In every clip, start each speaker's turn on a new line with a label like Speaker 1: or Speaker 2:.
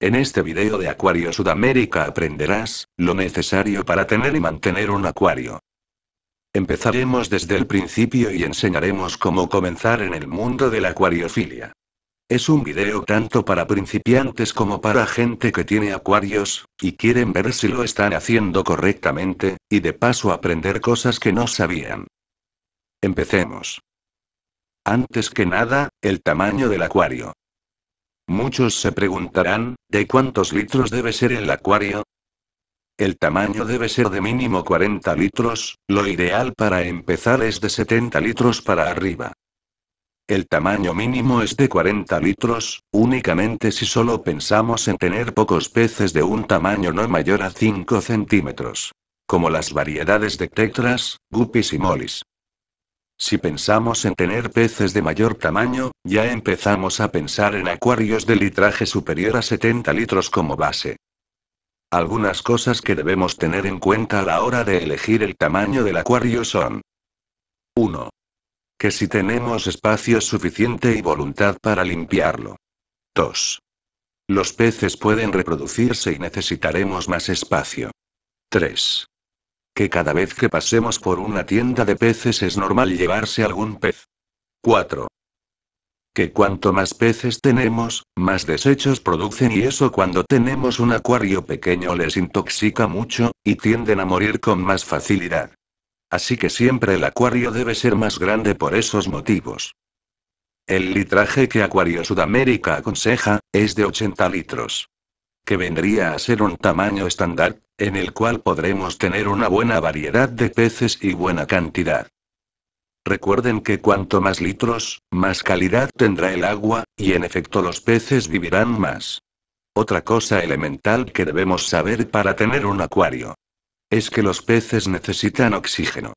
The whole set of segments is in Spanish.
Speaker 1: En este video de Acuario Sudamérica aprenderás lo necesario para tener y mantener un acuario. Empezaremos desde el principio y enseñaremos cómo comenzar en el mundo de la acuariofilia. Es un video tanto para principiantes como para gente que tiene acuarios, y quieren ver si lo están haciendo correctamente, y de paso aprender cosas que no sabían. Empecemos. Antes que nada, el tamaño del acuario. Muchos se preguntarán, ¿de cuántos litros debe ser el acuario? El tamaño debe ser de mínimo 40 litros, lo ideal para empezar es de 70 litros para arriba. El tamaño mínimo es de 40 litros, únicamente si solo pensamos en tener pocos peces de un tamaño no mayor a 5 centímetros. Como las variedades de tetras, guppies y molis. Si pensamos en tener peces de mayor tamaño, ya empezamos a pensar en acuarios de litraje superior a 70 litros como base. Algunas cosas que debemos tener en cuenta a la hora de elegir el tamaño del acuario son 1. Que si tenemos espacio suficiente y voluntad para limpiarlo. 2. Los peces pueden reproducirse y necesitaremos más espacio. 3. Que cada vez que pasemos por una tienda de peces es normal llevarse algún pez. 4. Que cuanto más peces tenemos, más desechos producen y eso cuando tenemos un acuario pequeño les intoxica mucho, y tienden a morir con más facilidad. Así que siempre el acuario debe ser más grande por esos motivos. El litraje que Acuario Sudamérica aconseja, es de 80 litros vendría a ser un tamaño estándar, en el cual podremos tener una buena variedad de peces y buena cantidad. Recuerden que cuanto más litros, más calidad tendrá el agua, y en efecto los peces vivirán más. Otra cosa elemental que debemos saber para tener un acuario es que los peces necesitan oxígeno.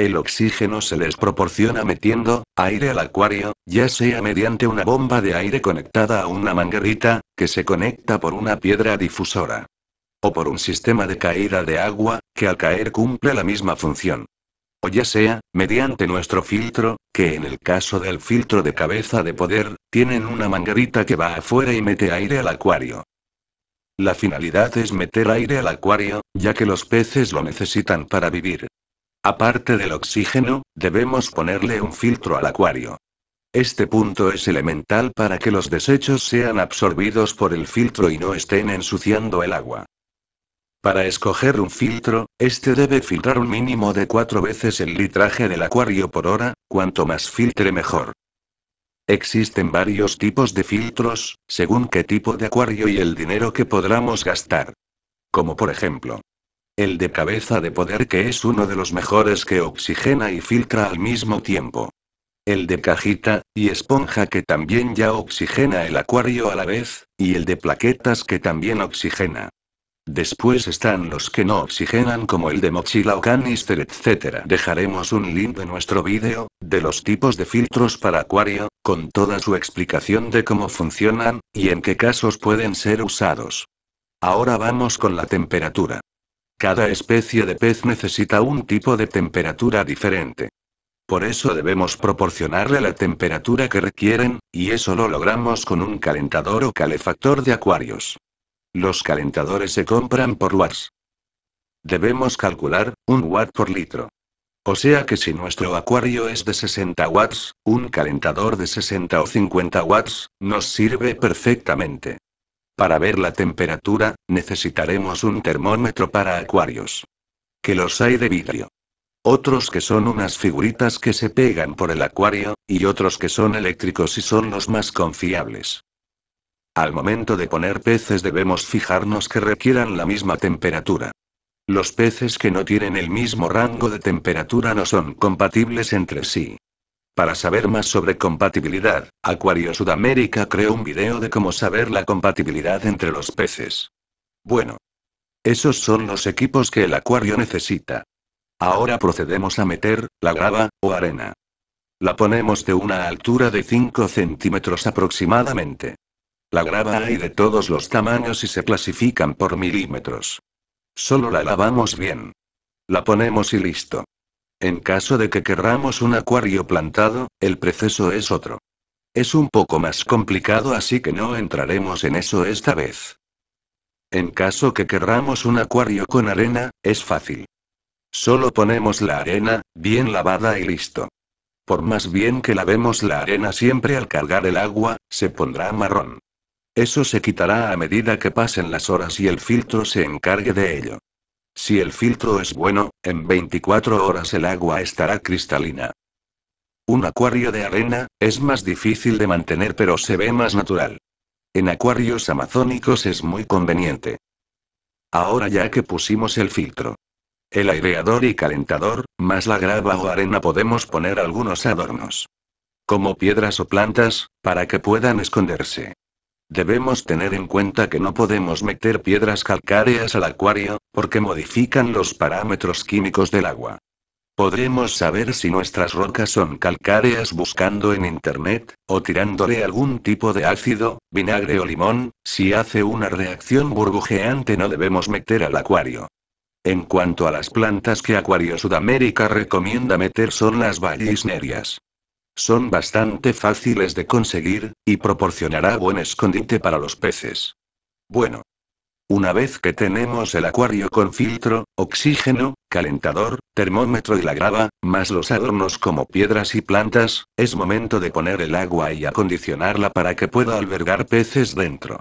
Speaker 1: El oxígeno se les proporciona metiendo aire al acuario, ya sea mediante una bomba de aire conectada a una manguerita, que se conecta por una piedra difusora. O por un sistema de caída de agua, que al caer cumple la misma función. O ya sea, mediante nuestro filtro, que en el caso del filtro de cabeza de poder, tienen una manguerita que va afuera y mete aire al acuario. La finalidad es meter aire al acuario, ya que los peces lo necesitan para vivir. Aparte del oxígeno, debemos ponerle un filtro al acuario. Este punto es elemental para que los desechos sean absorbidos por el filtro y no estén ensuciando el agua. Para escoger un filtro, este debe filtrar un mínimo de cuatro veces el litraje del acuario por hora, cuanto más filtre mejor. Existen varios tipos de filtros, según qué tipo de acuario y el dinero que podamos gastar. Como por ejemplo, el de cabeza de poder que es uno de los mejores que oxigena y filtra al mismo tiempo. El de cajita, y esponja que también ya oxigena el acuario a la vez, y el de plaquetas que también oxigena. Después están los que no oxigenan como el de mochila o canister, etc. Dejaremos un link de nuestro vídeo, de los tipos de filtros para acuario, con toda su explicación de cómo funcionan, y en qué casos pueden ser usados. Ahora vamos con la temperatura. Cada especie de pez necesita un tipo de temperatura diferente. Por eso debemos proporcionarle la temperatura que requieren, y eso lo logramos con un calentador o calefactor de acuarios. Los calentadores se compran por watts. Debemos calcular, un watt por litro. O sea que si nuestro acuario es de 60 watts, un calentador de 60 o 50 watts, nos sirve perfectamente. Para ver la temperatura, necesitaremos un termómetro para acuarios. Que los hay de vidrio. Otros que son unas figuritas que se pegan por el acuario, y otros que son eléctricos y son los más confiables. Al momento de poner peces debemos fijarnos que requieran la misma temperatura. Los peces que no tienen el mismo rango de temperatura no son compatibles entre sí. Para saber más sobre compatibilidad, Acuario Sudamérica creó un video de cómo saber la compatibilidad entre los peces. Bueno. Esos son los equipos que el acuario necesita. Ahora procedemos a meter, la grava, o arena. La ponemos de una altura de 5 centímetros aproximadamente. La grava hay de todos los tamaños y se clasifican por milímetros. Solo la lavamos bien. La ponemos y listo. En caso de que querramos un acuario plantado, el proceso es otro. Es un poco más complicado así que no entraremos en eso esta vez. En caso que querramos un acuario con arena, es fácil. Solo ponemos la arena, bien lavada y listo. Por más bien que lavemos la arena siempre al cargar el agua, se pondrá marrón. Eso se quitará a medida que pasen las horas y el filtro se encargue de ello. Si el filtro es bueno, en 24 horas el agua estará cristalina. Un acuario de arena, es más difícil de mantener pero se ve más natural. En acuarios amazónicos es muy conveniente. Ahora ya que pusimos el filtro, el aireador y calentador, más la grava o arena podemos poner algunos adornos. Como piedras o plantas, para que puedan esconderse. Debemos tener en cuenta que no podemos meter piedras calcáreas al acuario, porque modifican los parámetros químicos del agua. Podremos saber si nuestras rocas son calcáreas buscando en Internet, o tirándole algún tipo de ácido, vinagre o limón, si hace una reacción burbujeante no debemos meter al acuario. En cuanto a las plantas que Acuario Sudamérica recomienda meter son las vallisnerias. Son bastante fáciles de conseguir, y proporcionará buen escondite para los peces. Bueno. Una vez que tenemos el acuario con filtro, oxígeno, calentador, termómetro y la grava, más los adornos como piedras y plantas, es momento de poner el agua y acondicionarla para que pueda albergar peces dentro.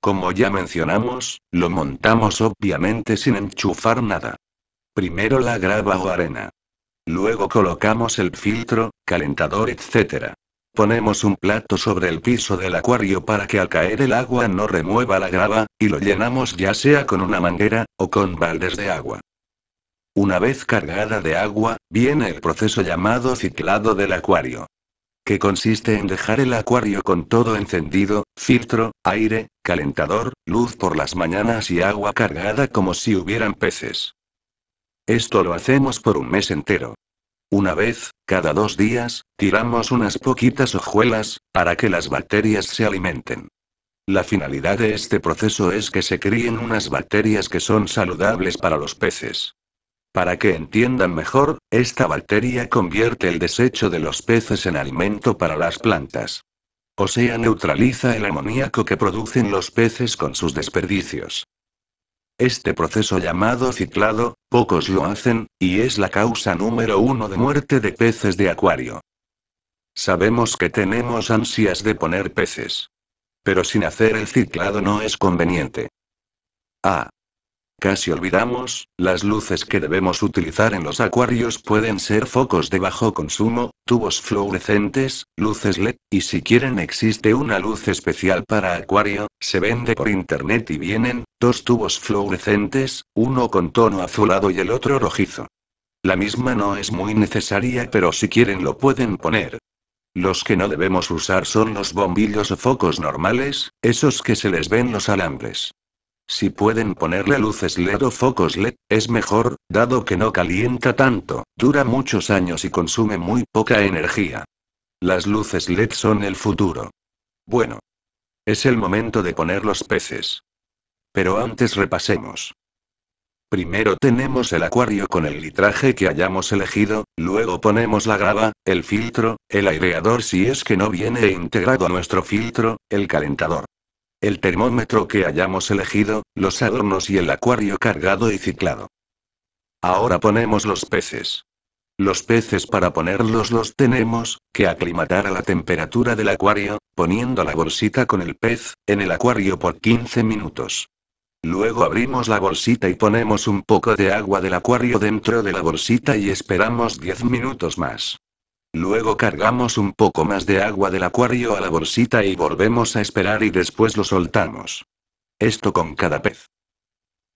Speaker 1: Como ya mencionamos, lo montamos obviamente sin enchufar nada. Primero la grava o arena. Luego colocamos el filtro, calentador, etc. Ponemos un plato sobre el piso del acuario para que al caer el agua no remueva la grava, y lo llenamos ya sea con una manguera, o con baldes de agua. Una vez cargada de agua, viene el proceso llamado ciclado del acuario que consiste en dejar el acuario con todo encendido, filtro, aire, calentador, luz por las mañanas y agua cargada como si hubieran peces. Esto lo hacemos por un mes entero. Una vez, cada dos días, tiramos unas poquitas hojuelas, para que las bacterias se alimenten. La finalidad de este proceso es que se críen unas bacterias que son saludables para los peces. Para que entiendan mejor, esta bacteria convierte el desecho de los peces en alimento para las plantas. O sea, neutraliza el amoníaco que producen los peces con sus desperdicios. Este proceso llamado ciclado, pocos lo hacen, y es la causa número uno de muerte de peces de acuario. Sabemos que tenemos ansias de poner peces. Pero sin hacer el ciclado no es conveniente. Ah. Casi olvidamos, las luces que debemos utilizar en los acuarios pueden ser focos de bajo consumo, tubos fluorescentes, luces LED, y si quieren existe una luz especial para acuario, se vende por internet y vienen, dos tubos fluorescentes, uno con tono azulado y el otro rojizo. La misma no es muy necesaria pero si quieren lo pueden poner. Los que no debemos usar son los bombillos o focos normales, esos que se les ven los alambres. Si pueden ponerle luces LED o focos LED, es mejor, dado que no calienta tanto, dura muchos años y consume muy poca energía. Las luces LED son el futuro. Bueno. Es el momento de poner los peces. Pero antes repasemos. Primero tenemos el acuario con el litraje que hayamos elegido, luego ponemos la grava, el filtro, el aireador si es que no viene integrado a nuestro filtro, el calentador el termómetro que hayamos elegido, los adornos y el acuario cargado y ciclado. Ahora ponemos los peces. Los peces para ponerlos los tenemos, que aclimatar a la temperatura del acuario, poniendo la bolsita con el pez, en el acuario por 15 minutos. Luego abrimos la bolsita y ponemos un poco de agua del acuario dentro de la bolsita y esperamos 10 minutos más. Luego cargamos un poco más de agua del acuario a la bolsita y volvemos a esperar y después lo soltamos. Esto con cada pez.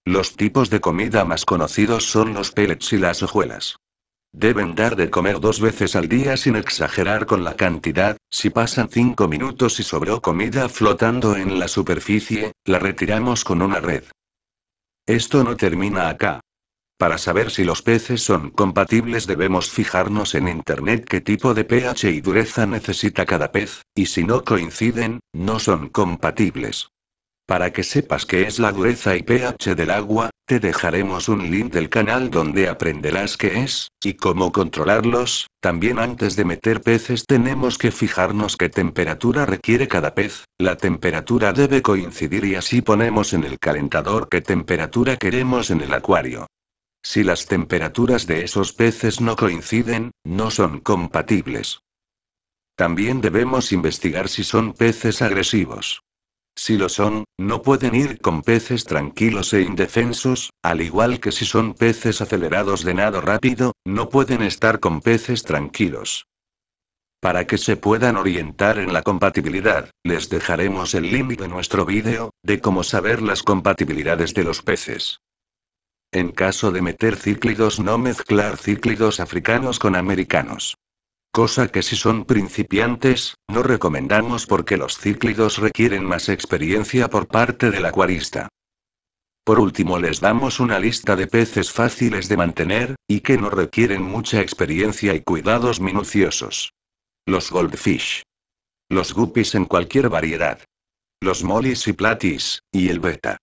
Speaker 1: Los tipos de comida más conocidos son los pellets y las hojuelas. Deben dar de comer dos veces al día sin exagerar con la cantidad, si pasan cinco minutos y sobró comida flotando en la superficie, la retiramos con una red. Esto no termina acá. Para saber si los peces son compatibles debemos fijarnos en Internet qué tipo de pH y dureza necesita cada pez, y si no coinciden, no son compatibles. Para que sepas qué es la dureza y pH del agua, te dejaremos un link del canal donde aprenderás qué es, y cómo controlarlos. También antes de meter peces tenemos que fijarnos qué temperatura requiere cada pez. La temperatura debe coincidir y así ponemos en el calentador qué temperatura queremos en el acuario. Si las temperaturas de esos peces no coinciden, no son compatibles. También debemos investigar si son peces agresivos. Si lo son, no pueden ir con peces tranquilos e indefensos, al igual que si son peces acelerados de nado rápido, no pueden estar con peces tranquilos. Para que se puedan orientar en la compatibilidad, les dejaremos el link de nuestro vídeo, de cómo saber las compatibilidades de los peces. En caso de meter cíclidos no mezclar cíclidos africanos con americanos. Cosa que si son principiantes, no recomendamos porque los cíclidos requieren más experiencia por parte del acuarista. Por último les damos una lista de peces fáciles de mantener, y que no requieren mucha experiencia y cuidados minuciosos. Los goldfish. Los guppies en cualquier variedad. Los mollis y platis, y el beta.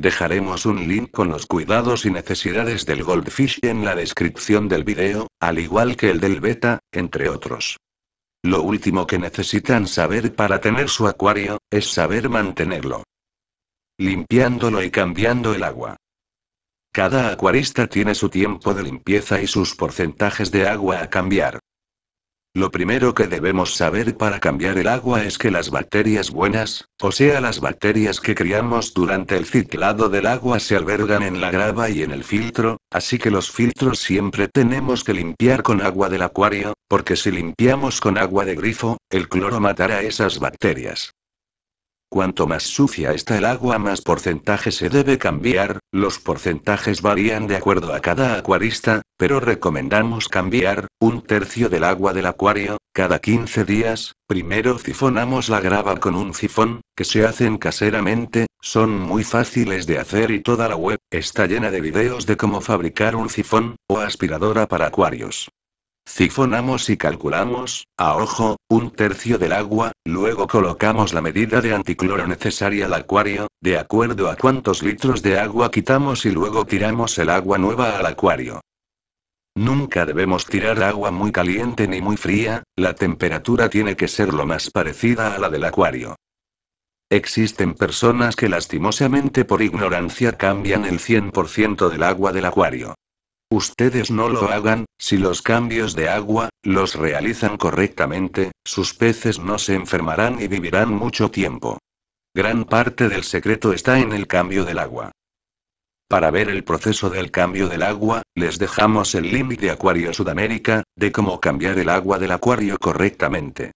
Speaker 1: Dejaremos un link con los cuidados y necesidades del goldfish en la descripción del video, al igual que el del beta, entre otros. Lo último que necesitan saber para tener su acuario, es saber mantenerlo. Limpiándolo y cambiando el agua. Cada acuarista tiene su tiempo de limpieza y sus porcentajes de agua a cambiar. Lo primero que debemos saber para cambiar el agua es que las bacterias buenas, o sea las bacterias que criamos durante el ciclado del agua se albergan en la grava y en el filtro, así que los filtros siempre tenemos que limpiar con agua del acuario, porque si limpiamos con agua de grifo, el cloro matará esas bacterias. Cuanto más sucia está el agua, más porcentaje se debe cambiar. Los porcentajes varían de acuerdo a cada acuarista, pero recomendamos cambiar un tercio del agua del acuario cada 15 días. Primero sifonamos la grava con un sifón, que se hacen caseramente, son muy fáciles de hacer y toda la web está llena de videos de cómo fabricar un sifón o aspiradora para acuarios. Sifonamos y calculamos, a ojo, un tercio del agua, luego colocamos la medida de anticloro necesaria al acuario, de acuerdo a cuántos litros de agua quitamos y luego tiramos el agua nueva al acuario. Nunca debemos tirar agua muy caliente ni muy fría, la temperatura tiene que ser lo más parecida a la del acuario. Existen personas que lastimosamente por ignorancia cambian el 100% del agua del acuario. Ustedes no lo hagan, si los cambios de agua, los realizan correctamente, sus peces no se enfermarán y vivirán mucho tiempo. Gran parte del secreto está en el cambio del agua. Para ver el proceso del cambio del agua, les dejamos el link de Acuario Sudamérica, de cómo cambiar el agua del acuario correctamente.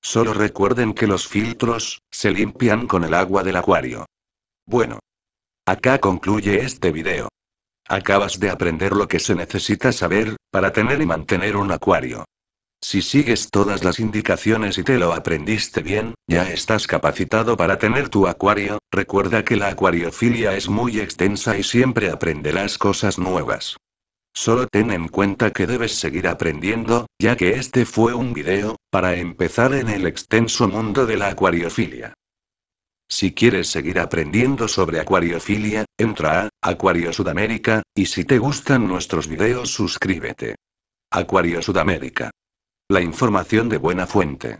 Speaker 1: Solo recuerden que los filtros, se limpian con el agua del acuario. Bueno. Acá concluye este video. Acabas de aprender lo que se necesita saber, para tener y mantener un acuario. Si sigues todas las indicaciones y te lo aprendiste bien, ya estás capacitado para tener tu acuario, recuerda que la acuariofilia es muy extensa y siempre aprenderás cosas nuevas. Solo ten en cuenta que debes seguir aprendiendo, ya que este fue un video, para empezar en el extenso mundo de la acuariofilia. Si quieres seguir aprendiendo sobre acuariofilia, entra a Acuario Sudamérica, y si te gustan nuestros videos suscríbete. Acuario Sudamérica. La información de buena fuente.